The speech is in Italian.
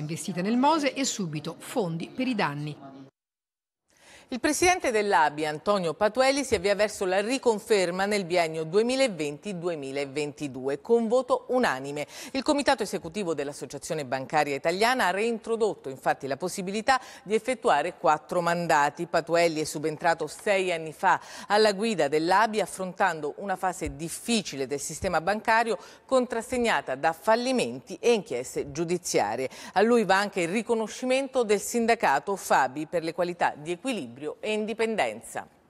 investite nel Mose e subito fondi per i danni. Il presidente dell'ABI, Antonio Patuelli, si avvia verso la riconferma nel biennio 2020-2022 con voto unanime. Il comitato esecutivo dell'Associazione Bancaria Italiana ha reintrodotto infatti la possibilità di effettuare quattro mandati. Patuelli è subentrato sei anni fa alla guida dell'ABI affrontando una fase difficile del sistema bancario contrassegnata da fallimenti e inchieste giudiziarie. A lui va anche il riconoscimento del sindacato Fabi per le qualità di equilibrio equilibrio e indipendenza.